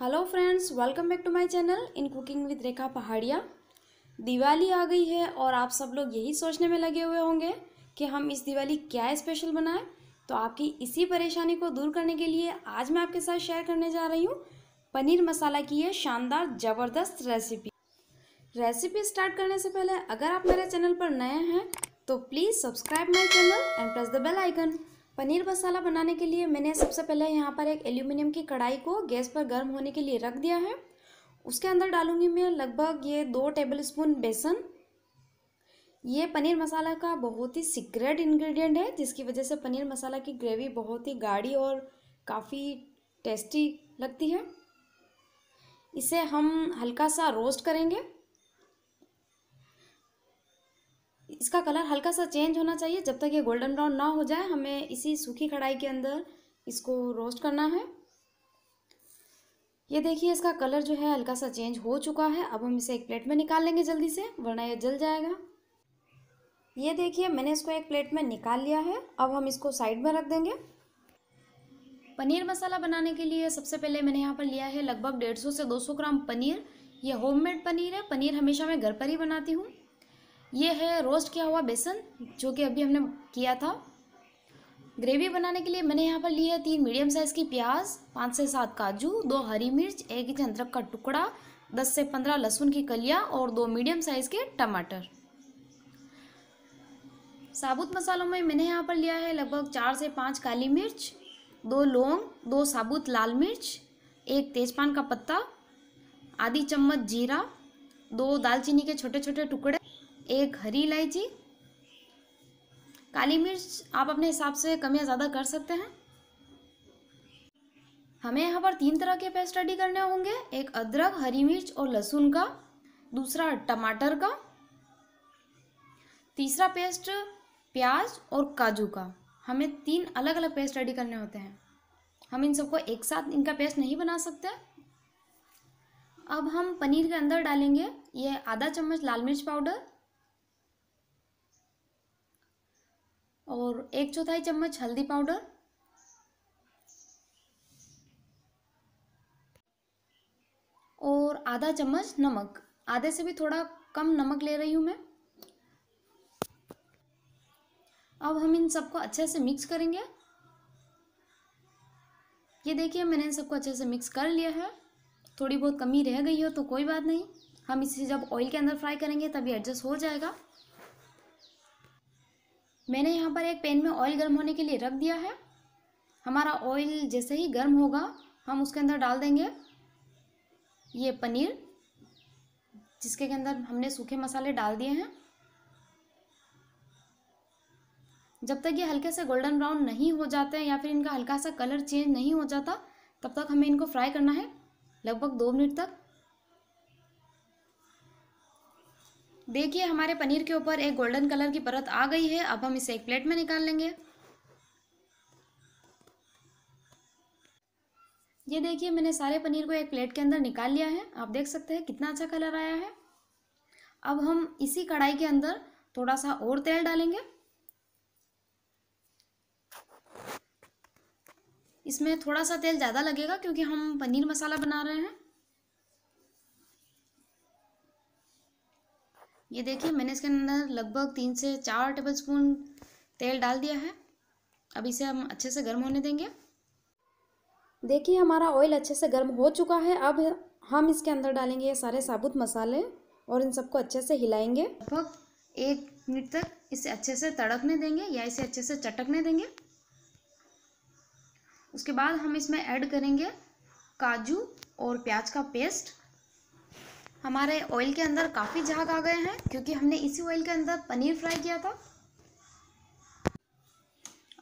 hello friends welcome back to my channel in cooking with Rekha Pahadiya Diwali आ गई है और आप सब लोग यही सोचने में लगे हुए होंगे कि हम इस दिवाली क्या स्पेशल बनाएं तो आपकी इसी परेशानी को दूर करने के लिए आज मैं आपके साथ शेयर करने जा रही हूँ पनीर मसाला की ये शानदार ज़बरदस्त रेसिपी रेसिपी स्टार्ट करने से पहले अगर आप मेरे चैनल पर नए हैं तो please subscribe my channel and press the bell icon paneer masala बनाने के लिए मैंने सबसे पहले यहाँ पर एक एल्यूमिनियम की कढ़ाई को गैस पर गर्म होने के लिए रख दिया है उसके अंदर डालूंगी मैं लगभग ये दो टेबल स्पून बेसन ये पनीर मसाला का बहुत ही सीक्रेट इंग्रेडिएंट है जिसकी वजह से पनीर मसाला की ग्रेवी बहुत ही गाढ़ी और काफ़ी टेस्टी लगती है इसे हम हल्का सा रोस्ट करेंगे इसका कलर हल्का सा चेंज होना चाहिए जब तक ये गोल्डन ब्राउन ना हो जाए हमें इसी सूखी कढ़ाई के अंदर इसको रोस्ट करना है ये देखिए इसका कलर जो है हल्का सा चेंज हो चुका है अब हम इसे एक प्लेट में निकाल लेंगे जल्दी से वरना यह जल जाएगा ये देखिए मैंने इसको एक प्लेट में निकाल लिया है अब हम इसको साइड में रख देंगे पनीर मसाला बनाने के लिए सबसे पहले मैंने यहाँ पर लिया है लगभग डेढ़ सौ से दो सौ ग्राम पनीर ये होममेड पनीर है पनीर हमेशा मैं घर पर ही बनाती हूँ ये है रोस्ट किया हुआ बेसन जो कि अभी हमने किया था ग्रेवी बनाने के लिए मैंने यहाँ पर ली है तीन मीडियम साइज़ की प्याज पाँच से सात काजू दो हरी मिर्च एक इंच अदरक का टुकड़ा दस से पंद्रह लहसुन की कलिया और दो मीडियम साइज़ के टमाटर साबुत मसालों में मैंने यहाँ पर लिया है लगभग चार से पाँच काली मिर्च दो लौंग दो साबुत लाल मिर्च एक तेज़पान का पत्ता आधी चम्मच जीरा दो दालचीनी के छोटे छोटे टुकड़े एक हरी इलायची काली मिर्च आप अपने हिसाब से कम या ज़्यादा कर सकते हैं हमें यहाँ पर तीन तरह के पेस्ट रेडी करने होंगे एक अदरक हरी मिर्च और लहसुन का दूसरा टमाटर का तीसरा पेस्ट प्याज और काजू का हमें तीन अलग अलग पेस्ट रेडी करने होते हैं हम इन सबको एक साथ इनका पेस्ट नहीं बना सकते अब हम पनीर के अंदर डालेंगे ये आधा चम्मच लाल मिर्च पाउडर और एक चौथाई चम्मच हल्दी पाउडर और आधा चम्मच नमक आधे से भी थोड़ा कम नमक ले रही हूँ मैं अब हम इन सबको अच्छे से मिक्स करेंगे ये देखिए मैंने इन सबको अच्छे से मिक्स कर लिया है थोड़ी बहुत कमी रह गई हो तो कोई बात नहीं हम इसे जब ऑयल के अंदर फ्राई करेंगे तभी एडजस्ट हो जाएगा मैंने यहाँ पर एक पैन में ऑयल गर्म होने के लिए रख दिया है हमारा ऑयल जैसे ही गर्म होगा हम उसके अंदर डाल देंगे ये पनीर जिसके के अंदर हमने सूखे मसाले डाल दिए हैं जब तक ये हल्के से गोल्डन ब्राउन नहीं हो जाते हैं या फिर इनका हल्का सा कलर चेंज नहीं हो जाता तब तक हमें इनको फ्राई करना है लगभग दो मिनट तक देखिए हमारे पनीर के ऊपर एक गोल्डन कलर की परत आ गई है अब हम इसे एक प्लेट में निकाल लेंगे ये देखिए मैंने सारे पनीर को एक प्लेट के अंदर निकाल लिया है आप देख सकते हैं कितना अच्छा कलर आया है अब हम इसी कढ़ाई के अंदर थोड़ा सा और तेल डालेंगे इसमें थोड़ा सा तेल ज़्यादा लगेगा क्योंकि हम पनीर मसाला बना रहे हैं ये देखिए मैंने इसके अंदर लगभग तीन से चार टेबल स्पून तेल डाल दिया है अब इसे हम अच्छे से गर्म होने देंगे देखिए हमारा ऑयल अच्छे से गर्म हो चुका है अब हम इसके अंदर डालेंगे ये सारे साबुत मसाले और इन सबको अच्छे से हिलाएंगे लगभग एक मिनट तक इसे अच्छे से तड़कने देंगे या इसे अच्छे से चटकने देंगे उसके बाद हम इसमें ऐड करेंगे काजू और प्याज का पेस्ट हमारे ऑयल के अंदर काफ़ी झाग आ गए हैं क्योंकि हमने इसी ऑयल के अंदर पनीर फ्राई किया था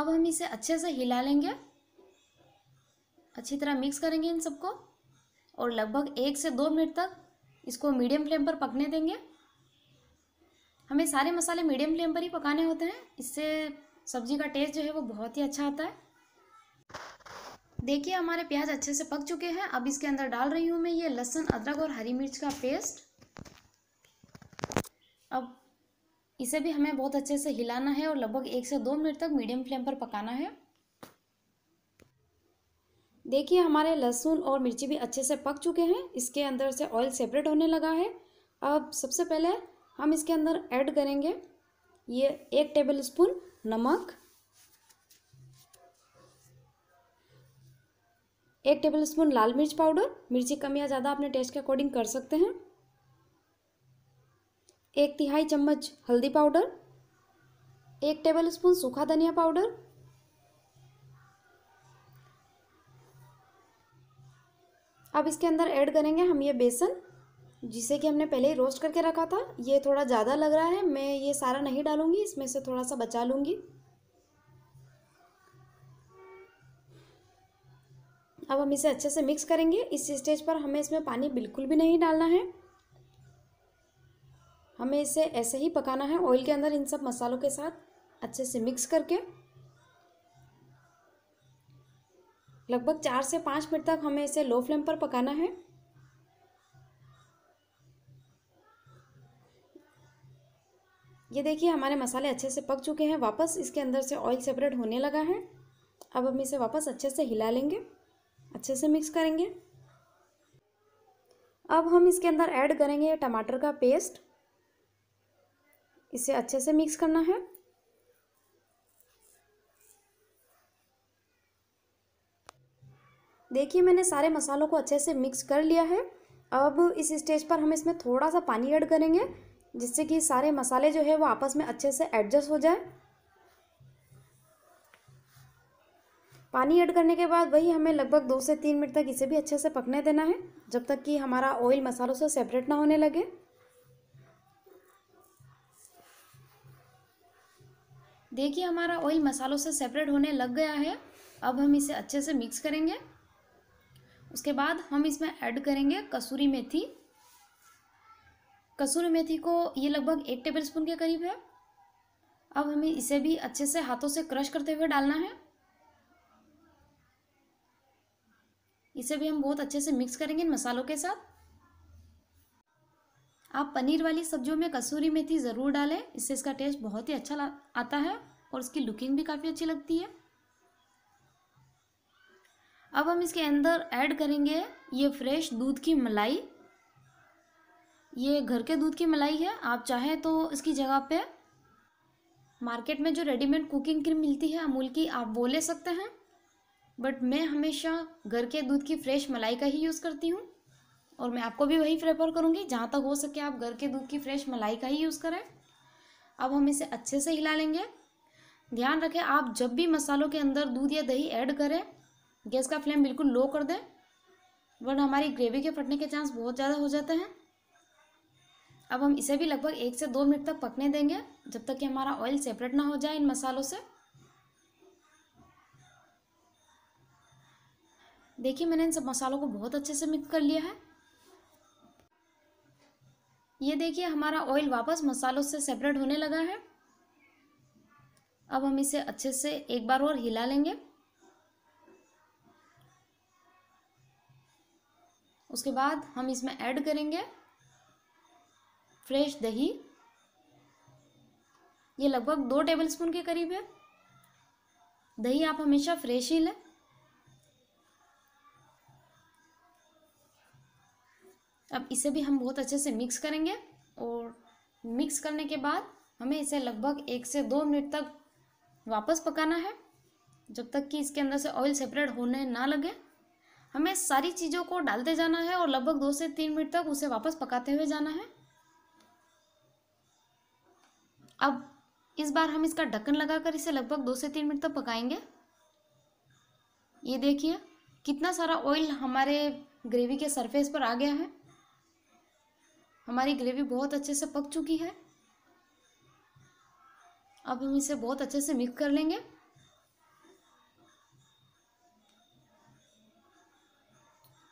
अब हम इसे अच्छे से हिला लेंगे अच्छी तरह मिक्स करेंगे इन सबको और लगभग एक से दो मिनट तक इसको मीडियम फ्लेम पर पकने देंगे हमें सारे मसाले मीडियम फ्लेम पर ही पकाने होते हैं इससे सब्जी का टेस्ट जो है वो बहुत ही अच्छा आता है देखिए हमारे प्याज अच्छे से पक चुके हैं अब इसके अंदर डाल रही हूँ मैं ये लहसुन अदरक और हरी मिर्च का पेस्ट अब इसे भी हमें बहुत अच्छे से हिलाना है और लगभग एक से दो मिनट तक मीडियम फ्लेम पर पकाना है देखिए हमारे लहसुन और मिर्ची भी अच्छे से पक चुके हैं इसके अंदर से ऑयल सेपरेट होने लगा है अब सबसे पहले हम इसके अंदर ऐड करेंगे ये एक टेबल स्पून नमक एक टेबल स्पून लाल मिर्च पाउडर मिर्ची कम या ज़्यादा अपने टेस्ट के अकॉर्डिंग कर सकते हैं एक तिहाई चम्मच हल्दी पाउडर एक टेबल स्पून सूखा धनिया पाउडर अब इसके अंदर ऐड करेंगे हम ये बेसन जिसे कि हमने पहले ही रोस्ट करके रखा था ये थोड़ा ज़्यादा लग रहा है मैं ये सारा नहीं डालूंगी इसमें से थोड़ा सा बचा लूँगी अब हम इसे अच्छे से मिक्स करेंगे इस स्टेज पर हमें इसमें पानी बिल्कुल भी नहीं डालना है हमें इसे ऐसे ही पकाना है ऑयल के अंदर इन सब मसालों के साथ अच्छे से मिक्स करके लगभग चार से पाँच मिनट तक हमें इसे लो फ्लेम पर पकाना है ये देखिए हमारे मसाले अच्छे से पक चुके हैं वापस इसके अंदर से ऑयल सेपरेट होने लगा है अब हम इसे वापस अच्छे से हिला लेंगे अच्छे से मिक्स करेंगे अब हम इसके अंदर ऐड करेंगे टमाटर का पेस्ट इसे अच्छे से मिक्स करना है देखिए मैंने सारे मसालों को अच्छे से मिक्स कर लिया है अब इस स्टेज पर हम इसमें थोड़ा सा पानी ऐड करेंगे जिससे कि सारे मसाले जो है वो आपस में अच्छे से एडजस्ट हो जाए पानी ऐड करने के बाद वही हमें लगभग दो से तीन मिनट तक इसे भी अच्छे से पकने देना है जब तक कि हमारा ऑयल मसालों से सेपरेट ना होने लगे देखिए हमारा ऑयल मसालों से सेपरेट होने लग गया है अब हम इसे अच्छे से मिक्स करेंगे उसके बाद हम इसमें ऐड करेंगे कसूरी मेथी कसूरी मेथी को ये लगभग एक टेबल स्पून के करीब है अब हमें इसे भी अच्छे से हाथों से क्रश करते हुए डालना है इसे भी हम बहुत अच्छे से मिक्स करेंगे इन मसालों के साथ आप पनीर वाली सब्जियों में कसूरी मेथी ज़रूर डालें इससे इसका टेस्ट बहुत ही अच्छा आता है और उसकी लुकिंग भी काफ़ी अच्छी लगती है अब हम इसके अंदर ऐड करेंगे ये फ्रेश दूध की मलाई ये घर के दूध की मलाई है आप चाहें तो इसकी जगह पे मार्केट में जो रेडीमेड कुकिंग क्रीम मिलती है अमूल की आप वो ले सकते हैं बट मैं हमेशा घर के दूध की फ्रेश मलाई का ही यूज़ करती हूँ और मैं आपको भी वही प्रेफर करूँगी जहाँ तक हो सके आप घर के दूध की फ्रेश मलाई का ही यूज़ करें अब हम इसे अच्छे से हिला लेंगे ध्यान रखें आप जब भी मसालों के अंदर दूध या दही ऐड करें गैस का फ्लेम बिल्कुल लो कर दें वरना हमारी ग्रेवी के फटने के चांस बहुत ज़्यादा हो जाते हैं अब हम इसे भी लगभग एक से दो मिनट तक पकने देंगे जब तक कि हमारा ऑयल सेपरेट ना हो जाए इन मसालों से देखिए मैंने इन सब मसालों को बहुत अच्छे से मिक्स कर लिया है ये देखिए हमारा ऑयल वापस मसालों से सेपरेट होने लगा है अब हम इसे अच्छे से एक बार और हिला लेंगे उसके बाद हम इसमें ऐड करेंगे फ्रेश दही ये लगभग दो टेबलस्पून के करीब है दही आप हमेशा फ्रेश ही लें अब इसे भी हम बहुत अच्छे से मिक्स करेंगे और मिक्स करने के बाद हमें इसे लगभग एक से दो मिनट तक वापस पकाना है जब तक कि इसके अंदर से ऑयल सेपरेट होने ना लगे हमें सारी चीज़ों को डालते जाना है और लगभग दो से तीन मिनट तक उसे वापस पकाते हुए जाना है अब इस बार हम इसका ढक्कन लगाकर इसे लगभग दो से तीन मिनट तक पकाएंगे ये देखिए कितना सारा ऑयल हमारे ग्रेवी के सरफेस पर आ गया है हमारी ग्रेवी बहुत अच्छे से पक चुकी है अब हम इसे बहुत अच्छे से मिक्स कर लेंगे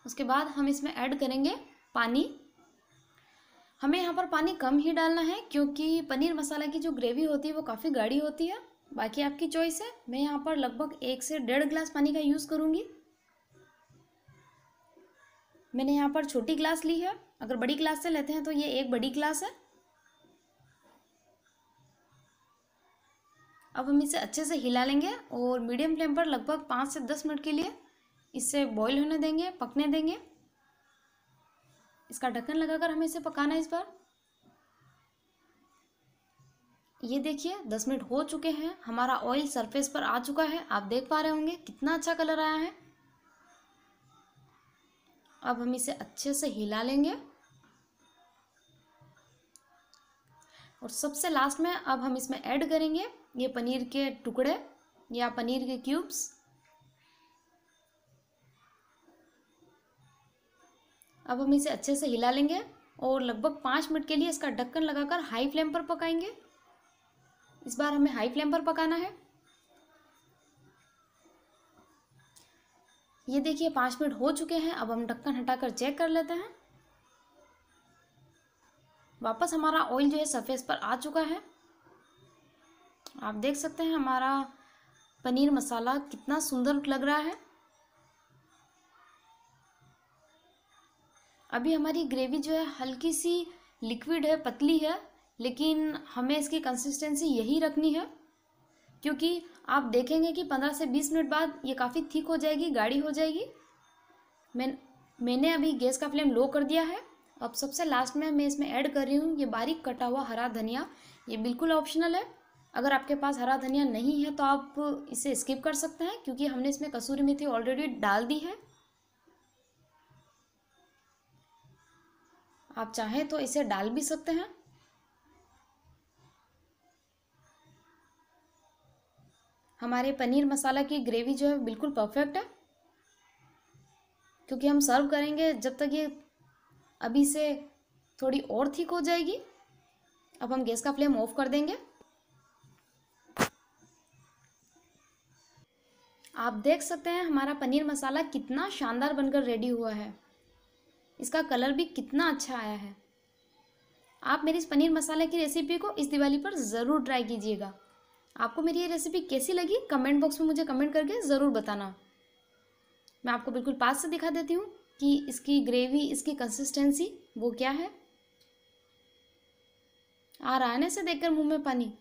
उसके बाद हम इसमें ऐड करेंगे पानी हमें यहाँ पर पानी कम ही डालना है क्योंकि पनीर मसाला की जो ग्रेवी होती है वो काफ़ी गाढ़ी होती है बाकी आपकी चॉइस है मैं यहाँ पर लगभग एक से डेढ़ ग्लास पानी का यूज़ करूँगी मैंने यहाँ पर छोटी क्लास ली है अगर बड़ी क्लास से लेते हैं तो ये एक बड़ी क्लास है अब हम इसे अच्छे से हिला लेंगे और मीडियम फ्लेम पर लगभग पाँच से दस मिनट के लिए इसे बॉईल होने देंगे पकने देंगे इसका ढक्कन लगाकर हमें इसे पकाना है इस बार ये देखिए दस मिनट हो चुके हैं हमारा ऑयल सरफेस पर आ चुका है आप देख पा रहे होंगे कितना अच्छा कलर आया है अब हम इसे अच्छे से हिला लेंगे और सबसे लास्ट में अब हम इसमें ऐड करेंगे ये पनीर के टुकड़े या पनीर के क्यूब्स अब हम इसे अच्छे से हिला लेंगे और लगभग पाँच मिनट के लिए इसका ढक्कन लगाकर हाई फ्लेम पर पकाएंगे इस बार हमें हाई फ्लेम पर पकाना है ये देखिए पाँच मिनट हो चुके हैं अब हम ढक्कन हटाकर चेक कर लेते हैं वापस हमारा ऑयल जो है सरफेस पर आ चुका है आप देख सकते हैं हमारा पनीर मसाला कितना सुंदर लग रहा है अभी हमारी ग्रेवी जो है हल्की सी लिक्विड है पतली है लेकिन हमें इसकी कंसिस्टेंसी यही रखनी है क्योंकि आप देखेंगे कि पंद्रह से बीस मिनट बाद ये काफ़ी थिक हो जाएगी गाढ़ी हो जाएगी मैं मैंने अभी गैस का फ्लेम लो कर दिया है अब सबसे लास्ट में मैं इसमें ऐड कर रही हूँ ये बारीक कटा हुआ हरा धनिया ये बिल्कुल ऑप्शनल है अगर आपके पास हरा धनिया नहीं है तो आप इसे स्किप कर सकते हैं क्योंकि हमने इसमें कसूरी मेथी ऑलरेडी डाल दी है आप चाहें तो इसे डाल भी सकते हैं हमारे पनीर मसाला की ग्रेवी जो है बिल्कुल परफेक्ट है क्योंकि हम सर्व करेंगे जब तक ये अभी से थोड़ी और ठीक हो जाएगी अब हम गैस का फ्लेम ऑफ कर देंगे आप देख सकते हैं हमारा पनीर मसाला कितना शानदार बनकर रेडी हुआ है इसका कलर भी कितना अच्छा आया है आप मेरी इस पनीर मसाला की रेसिपी को इस दिवाली पर ज़रूर ट्राई कीजिएगा आपको मेरी ये रेसिपी कैसी लगी कमेंट बॉक्स में मुझे कमेंट करके ज़रूर बताना मैं आपको बिल्कुल पास से दिखा देती हूँ कि इसकी ग्रेवी इसकी कंसिस्टेंसी वो क्या है आ रहा है ना इसे देखकर मुंह में पानी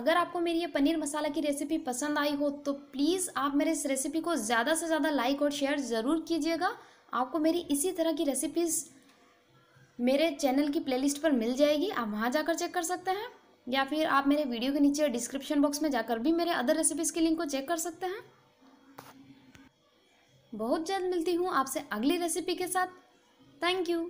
अगर आपको मेरी ये पनीर मसाला की रेसिपी पसंद आई हो तो प्लीज़ आप मेरे इस रेसिपी को ज़्यादा से ज़्यादा लाइक और शेयर ज़रूर कीजिएगा आपको मेरी इसी तरह की रेसिपीज़ मेरे चैनल की प्लेलिस्ट पर मिल जाएगी आप वहाँ जाकर चेक कर सकते हैं या फिर आप मेरे वीडियो के नीचे डिस्क्रिप्शन बॉक्स में जाकर भी मेरे अदर रेसिपीज़ के लिंक को चेक कर सकते हैं बहुत जल्द मिलती हूँ आपसे अगली रेसिपी के साथ थैंक यू